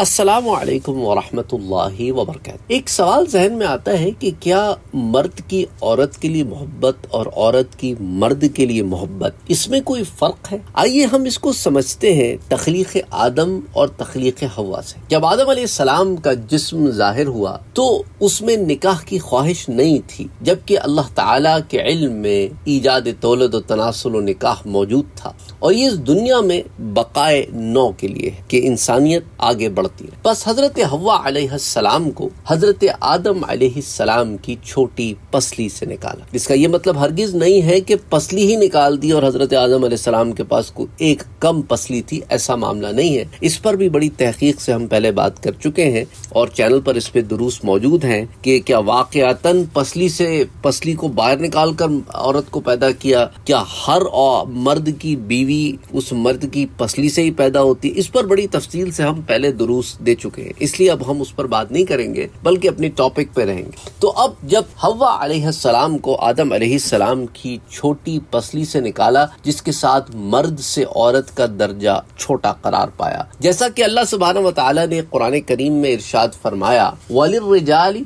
अस्सलाम वालेकुम वरहमतुल्लाहि वबरकत एक सवाल जहन में आता है कि क्या मर्द की औरत के लिए मोहब्बत और औरत की मर्द के लिए मोहब्बत इसमें कोई फर्क है आइए हम इसको समझते हैं तखलीक आदम और तखलीक हवा से जब आदम सलाम का जिस्म जाहिर हुआ तो उसमें निकाह की ख्वाहिश नहीं थी जबकि अल्लाह ताला के इल्म में ईजाद तोलद तनासुल निकाह मौजूद था और ये इस दुनिया में बकाए नौ के लिए कि इंसानियत आगे बढ़ होती है बस हजरत हवा सलाम को हजरत आदम सलाम की छोटी पसली से निकाला इसका ये मतलब हरगिज नहीं है कि पसली ही निकाल दी और हजरत आदम सलाम के पास को एक कम पसली थी ऐसा मामला नहीं है इस पर भी बड़ी तहकीक से हम पहले बात कर चुके हैं और चैनल पर इस पे दुरुस्त मौजूद हैं कि क्या वाकयातन पसली से पसली को बाहर निकाल कर औरत को पैदा किया क्या हर मर्द की बीवी उस मर्द की पसली से ही पैदा होती इस पर बड़ी तफसील से हम पहले दुरुस्त रूस दे चुके हैं इसलिए अब हम उस पर बात नहीं करेंगे बल्कि अपने टॉपिक पे रहेंगे तो अब जब हवा सलाम को आदम सलाम की छोटी पसली से निकाला जिसके साथ मर्द से औरत का दर्जा छोटा करार पाया जैसा कि अल्लाह सुबहाना वाली ने कुरान करीम में इरशाद फरमाया वालिजाली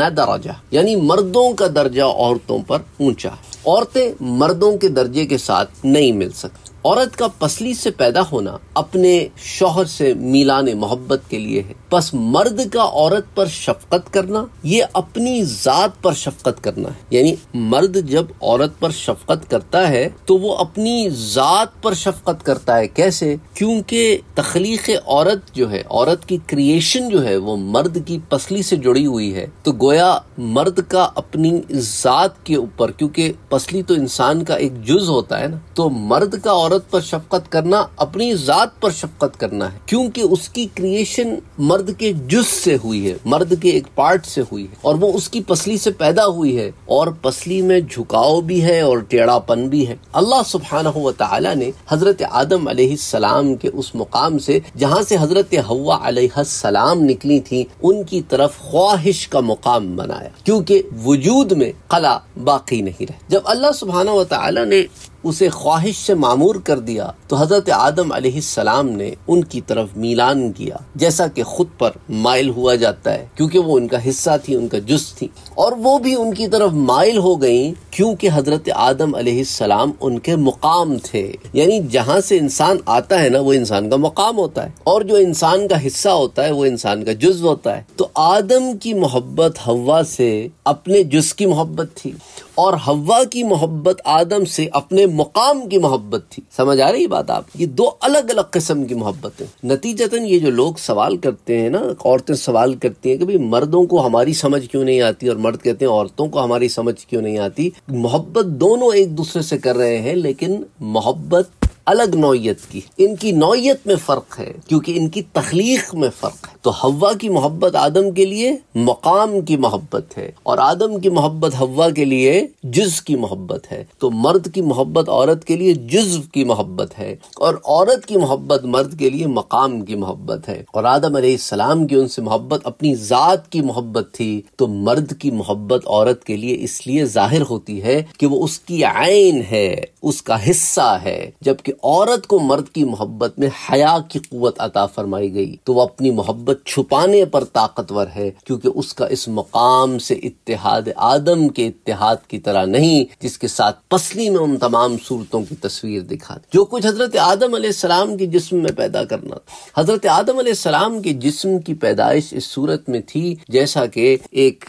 न दर्जा यानी मर्दों का दर्जा औरतों पर ऊंचा औरतें मर्दों के दर्जे के साथ नहीं मिल सकती औरत का पसली से पैदा होना अपने शोहर से मिलाने मोहब्बत के लिए है बस मर्द का औरत पर शफकत करना ये अपनी जात पर शफकत करना है यानी मर्द जब औरत पर शफकत करता है तो वो अपनी जात पर शफकत करता है कैसे क्योंकि तखलीक औरत जो है औरत की क्रिएशन जो है वो मर्द की पसली से जुड़ी हुई है तो गोया मर्द का अपनी जात के ऊपर क्योंकि पसली तो इंसान का एक जुज होता है ना तो मर्द का और औरत पर शफकत करना अपनी ज़ात पर शफकत करना है क्योंकि उसकी क्रिएशन मर्द के जुज से हुई है मर्द के एक पार्ट से हुई है और वो उसकी पसली से पैदा हुई है और पसली में झुकाव भी है और टेढ़ापन भी है अल्लाह सुबहाना तला ने हजरत आदम सलाम के उस मुकाम से जहाँ से हजरत हवा सलाम निकली थी उनकी तरफ ख्वाहिश का मुकाम बनाया क्योंकि वजूद में कला बाकी नहीं रहे जब अल्लाह सुबहाना तला ने उसे ख्वाहिश से मामूर कर दिया तो हजरत आदम सलाम ने उनकी तरफ मिलान किया जैसा कि खुद पर माइल हुआ जाता है क्योंकि वो उनका हिस्सा थी उनका जुज थी और वो भी उनकी तरफ माइल हो गई क्योंकि हजरत आदम सलाम उनके मुकाम थे यानी जहाँ से इंसान आता है ना वो इंसान का मुकाम होता है और जो इंसान का हिस्सा होता है वो इंसान का जुज होता है तो आदम की मोहब्बत हवा से अपने जुज की मोहब्बत थी और हवा की मोहब्बत आदम से अपने मुकाम की मोहब्बत थी समझ आ रही बात आप ये दो अलग अलग किस्म की मोहब्बत है नतीजतन ये जो लोग सवाल करते हैं ना औरतें सवाल करती हैं कि भाई मर्दों को हमारी समझ क्यों नहीं आती और मर्द कहते हैं औरतों को हमारी समझ क्यों नहीं आती मोहब्बत दोनों एक दूसरे से कर रहे हैं लेकिन मोहब्बत अलग नौयत की इनकी नौयत में फ़र्क है क्योंकि इनकी तख्लीक में फ़र्क है तो हवा की मोहब्बत आदम के लिए मकाम की मोहब्बत है और आदम की मोहब्बत हवा के लिए जुज की मोहब्बत है तो मर्द की मोहब्बत औरत के लिए जुज्व की मोहब्बत है और औरत की मोहब्बत मर्द के लिए मकाम की मोहब्बत है और आदम सलाम की उनसे मोहब्बत अपनी ज़ात की मोहब्बत थी तो मर्द की मोहब्बत औरत के लिए इसलिए जाहिर होती है कि वो उसकी आयन है उसका हिस्सा है जबकि औरत को मर्द की मोहब्बत में हया की कुत अता फरमाई गई तो वह अपनी मोहब्बत छुपाने पर ताकतवर है क्योंकि उसका इस मकाम से इतिहाद आदम के इतिहाद की तरह नहीं जिसके साथ पसली में उन तमाम सूरतों की तस्वीर दिखा जो कुछ हजरत आदम सलाम के जिस्म में पैदा करना था हजरत आदम सलाम के जिस्म की पैदाइश इस सूरत में थी जैसा कि एक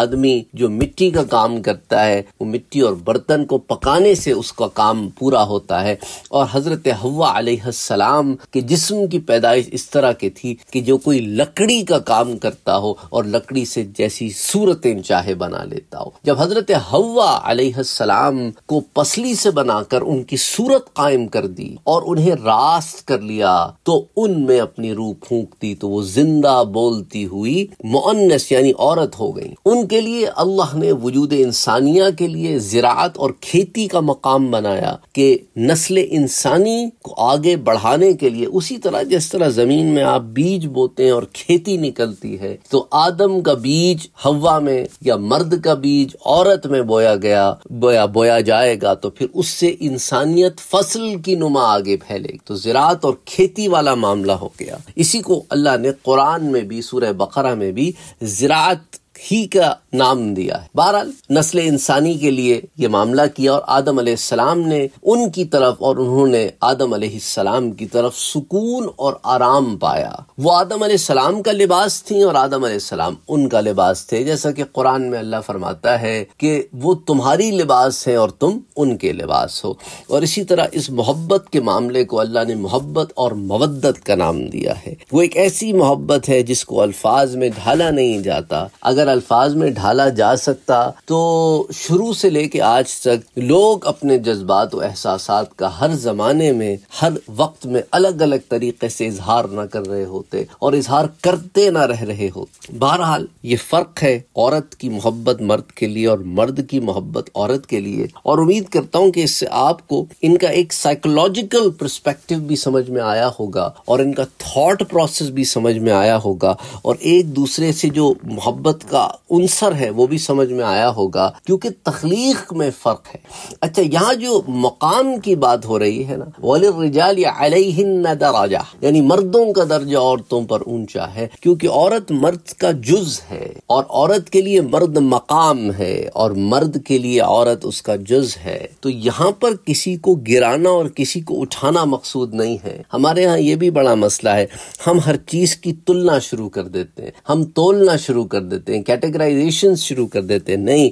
आदमी जो मिट्टी का काम करता है वो मिट्टी और बर्तन को पकाने से उसका काम पूरा होता है और और हजरत हवा के जिस्म की पैदाइश इस तरह की थी कि जो कोई लकड़ी का काम करता हो और लकड़ी से जैसी सूरतें चाहे बना लेता हो जब हजरत हवा को पसली से बनाकर उनकी सूरत कायम कर दी और उन्हें रास्त कर लिया तो उनमें अपनी रूह फूंक दी तो वो जिंदा बोलती हुई मोन्नस यानी औरत हो गई उनके लिए अल्लाह ने वजूद इंसानिया के लिए जिरात और खेती का मकाम बनाया कि नस्ल इंसानी को आगे बढ़ाने के लिए उसी तरह जिस तरह जमीन में आप बीज बोते हैं और खेती निकलती है तो आदम का बीज हवा में या मर्द का बीज औरत में बोया गया बोया बोया जाएगा तो फिर उससे इंसानियत फसल की नुमा आगे फैलेगी तो ज़रात और खेती वाला मामला हो गया इसी को अल्लाह ने कुरान में भी सूर्य बकरा में भी ज़रात ही का नाम दिया है बहरहाल नस्ल इंसानी के लिए ये मामला किया और आदम सलाम ने उनकी तरफ और उन्होंने आदम सलाम की तरफ सुकून और आराम पाया वो आदम सलाम का लिबास थी और आदम सलाम उनका लिबास थे जैसा कि कुरान में अल्लाह फरमाता है कि वो तुम्हारी लिबास है और तुम उनके लिबास हो और इसी तरह इस मोहब्बत के मामले को अल्लाह ने मोहब्बत और मवद्दत का नाम दिया है वो एक ऐसी मोहब्बत है जिसको अल्फाज में ढाला नहीं जाता अगर अल्फाज में ढाला जा सकता तो शुरू से लेके आज तक लोग अपने जज्बात और एहसास का हर जमाने में हर वक्त में अलग अलग तरीके से इजहार ना कर रहे होते और इजहार करते ना रह रहे होते बहरहाल ये फर्क है औरत की मोहब्बत मर्द के लिए और मर्द की मोहब्बत औरत के लिए और उम्मीद करता हूँ कि इससे आपको इनका एक साइकोलॉजिकल परस्पेक्टिव भी समझ में आया होगा और इनका थॉट प्रोसेस भी समझ में आया होगा और एक दूसरे से जो मोहब्बत का उनसर असर है वो भी समझ में आया होगा क्योंकि तख्लीक में फ़र्क है अच्छा यहाँ जो मकाम की बात हो रही है ना वाल रिजाल दराजा यानी मर्दों का दर्जा औरतों पर ऊंचा है क्योंकि औरत मर्द का जुज है और औरत के लिए मर्द मकाम है और मर्द के लिए औरत उसका जुज है तो यहाँ पर किसी को गिराना और किसी को उठाना मकसूद नहीं है हमारे यहाँ ये भी बड़ा मसला है हम हर चीज की तुलना शुरू कर देते हैं हम तोलना शुरू कर देते हैं कैटेगराइजेशन कंपटीशन शुरू कर देते नहीं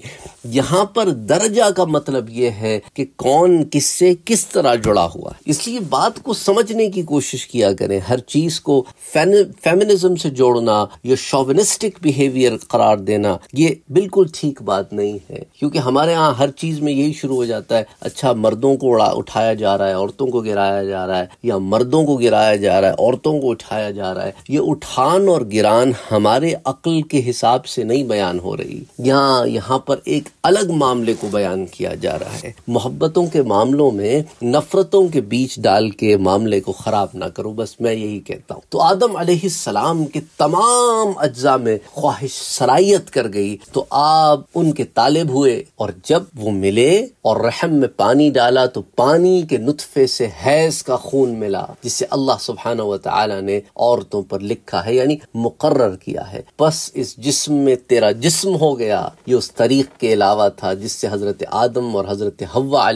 यहाँ पर दर्जा का मतलब यह है कि कौन किससे किस तरह जुड़ा हुआ है इसलिए बात को समझने की कोशिश किया करें हर चीज को फेमिनिज्म से जोड़ना या शोविनिस्टिक बिहेवियर करार देना ये बिल्कुल ठीक बात नहीं है क्योंकि हमारे यहाँ हर चीज में यही शुरू हो जाता है अच्छा मर्दों को उड़ा उठाया जा रहा है औरतों को गिराया जा रहा है या मर्दों को गिराया जा रहा है औरतों को उठाया जा रहा है ये उठान और गिरान हमारे अक्ल के हिसाब से नहीं बयान हो रहे रही यहाँ यहाँ पर एक अलग मामले को बयान किया जा रहा है मोहब्बतों के मामलों में नफरतों के बीच डाल के मामले को खराब ना करो बस मैं यही कहता हूँ तो आदम सलाम के तमाम अज्जा में ख्वाहिश सरायत कर गई तो आप उनके तालिब हुए और जब वो मिले और रहम में पानी डाला तो पानी के नुतफे से हैज का खून मिला जिसे अल्लाह सुबहाना वाली ने औरतों पर लिखा है यानी मुकर्र किया है बस इस जिस्म में तेरा जिस्म जिस्म हो गया ये उस तरीक़ के अलावा था जिससे हज़रत आदम और हज़रत हवा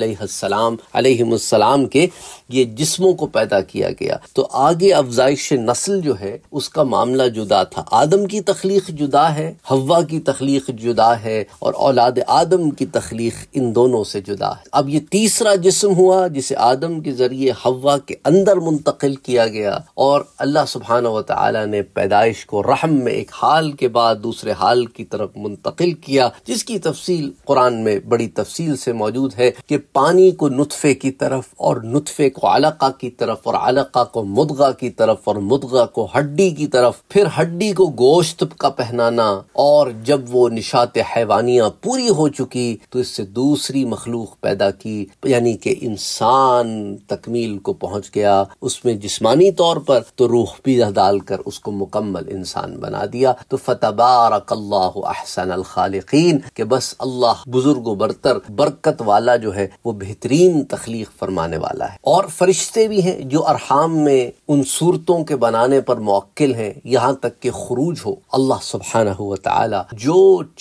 के ये जिस्मों को पैदा किया गया तो आगे अफजाइश नस्ल जो है उसका मामला जुदा था आदम की तख्लीक जुदा है हवा की तख्लीक जुदा है और औलाद आदम की तख्लीक इन दोनों से जुदा है अब ये तीसरा जिस्म हुआ जिसे आदम के ज़रिए हवा के अंदर मुंतकिल किया गया और अल्लाह सुबहाना तला ने पैदाइश को रहम में एक हाल के बाद दूसरे हाल की तरफ मुंतकिल किया जिसकी तफसील कुरान में बड़ी तफसील से मौजूद है कि पानी को नुतफ़े की तरफ और नुतफ़े को अलका की तरफ और अलका को मुदगा की तरफ और मुदगा को हड्डी की तरफ फिर हड्डी को गोश्त का पहनाना और जब वो निशात हैवानियाँ पूरी हो चुकी तो इससे दूसरी मखलूक पैदा की यानी कि इंसान तकमील को पहुंच गया उसमें जिसमानी तौर पर तो रूह भी डालकर उसको मुकम्मल इंसान बना दिया तो फतबारक अल्लाह अहसन खालिकीन के बस अल्लाह बुजुर्ग बरतर बरकत वाला जो है वो बेहतरीन तख्लीक फरमाने वाला है और फरिश्ते भी हैं जो अरहाम में उन सूरतों के बनाने पर मौक्ल हैं यहाँ तक के खरूज हो अल्लाह सुबहाना तला जो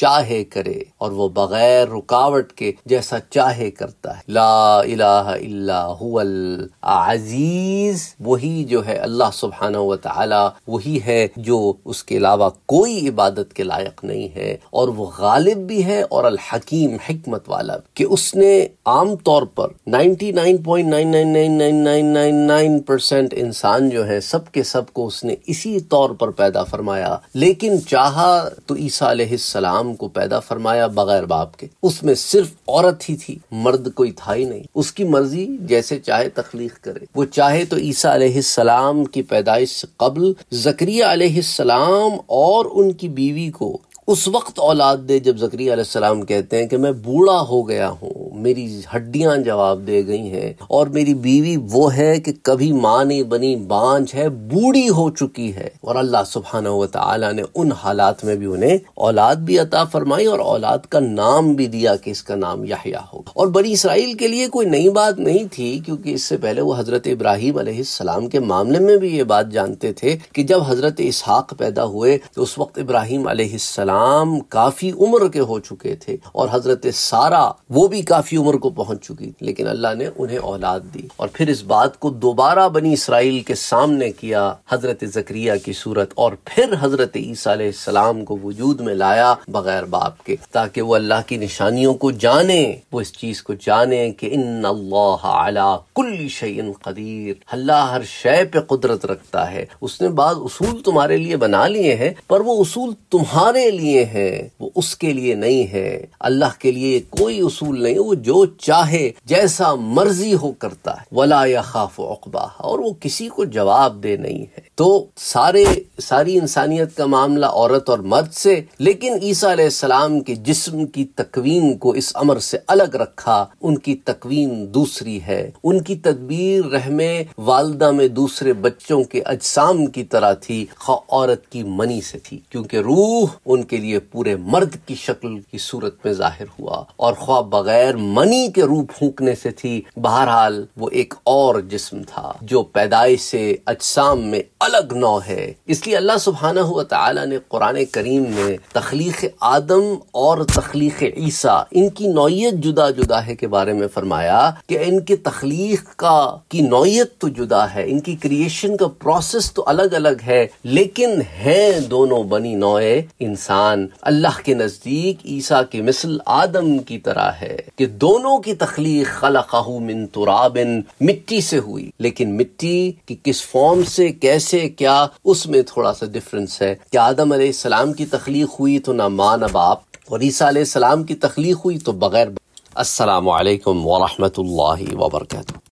चाहे करे और वो बगैर रुकावट के जैसा चाहे करता है ला इलाह इल्ला हुवल अजीज वही जो है अल्लाह सुबहाना तला वही है जो उसके अलावा कोई इबादत के लायक नहीं है और वो गालिब भी है और अल हकीम हिकमत वाला कि उसने आम तौर पर 99.9999999 परसेंट इंसान जो है सब के सब को उसने इसी तौर पर पैदा फरमाया लेकिन चाहा तो ईसा सलाम को पैदा फरमाया बगैर बाप के उसमें सिर्फ औरत ही थी मर्द कोई था ही नहीं उसकी मर्जी जैसे चाहे तखलीक करे वो चाहे तो ईसा सलाम की पैदाइश से कबल जक्रिया सलाम और उनकी बीवी को उस वक्त औलाद दे जब जकरिया अलैहिस्सलाम कहते हैं कि मैं बूढ़ा हो गया हूँ मेरी हड्डियां जवाब दे गई हैं और मेरी बीवी वो है कि कभी माँ ने बनी बांझ है बूढ़ी हो चुकी है और अल्लाह सुबहाना तला ने उन हालात में भी उन्हें औलाद भी अता फरमाई और औलाद का नाम भी दिया कि इसका नाम याहिया हो और बड़ी इसराइल के लिए कोई नई बात नहीं थी क्योंकि इससे पहले वो हजरत इब्राहिम सलाम के मामले में भी ये बात जानते थे कि जब हजरत इसहाक पैदा हुए तो उस वक्त इब्राहिम इस्लाम काफ़ी उम्र के हो चुके थे और हज़रत सारा वो भी काफ़ी उम्र को पहुंच चुकी थी लेकिन अल्लाह ने उन्हें औलाद दी और फिर इस बात को दोबारा बनी इसराइल के सामने किया हज़रत जक्रिया की सूरत और फिर हज़रत ईसा सलाम को वजूद में लाया बगैर बाप के ताकि वो अल्लाह की निशानियों को जाने वो इस चीज़ को जाने कि इन अल्लाह अला कुल्ली शयन कदीर अल्लाह हर शय पे कुदरत रखता है उसने बाद उसूल तुम्हारे लिए बना लिए हैं पर वो उसूल तुम्हारे लिए लिए है वो उसके लिए नहीं है अल्लाह के लिए कोई उसूल नहीं वो जो चाहे जैसा मर्जी हो करता है वला या खाफ अकबा और वो किसी को जवाब दे नहीं है तो सारे सारी इंसानियत का मामला औरत और मर्द से लेकिन ईसा सलाम के जिस्म की तकवीन को इस अमर से अलग रखा उनकी तकवीन दूसरी है उनकी तदबीर रहमे वालदा में दूसरे बच्चों के अजसाम की तरह थी औरत की मनी से थी क्योंकि रूह उनके के लिए पूरे मर्द की शक्ल की सूरत में जाहिर हुआ और ख्वाब बगैर मनी के रूप फूकने से थी बहरहाल वो एक और जिस्म था जो पैदाइश से अजसाम में अलग नौ है इसलिए अल्लाह सुबहाना तला ने कुरान करीम में तखलीक आदम और तखलीक ईसा इनकी नौीयत जुदा जुदा है के बारे में फरमाया कि इनकी तखलीक का की नौीयत तो जुदा है इनकी क्रिएशन का प्रोसेस तो अलग अलग है लेकिन है दोनों बनी नौए इंसान अल्लाह के नजदीक ईसा के मिसल आदम की तरह है कि दोनों की तख्लीक खलाहू मिन तुराबिन मिट्टी से हुई लेकिन मिट्टी की किस फॉर्म से कैसे कैसे क्या उसमें थोड़ा सा डिफरेंस है कि आदम सलाम की तख्लीक हुई तो ना माँ ना बाप और ईसा सलाम की तख्लीक हुई तो बगैर असलकम वरहमल वर्का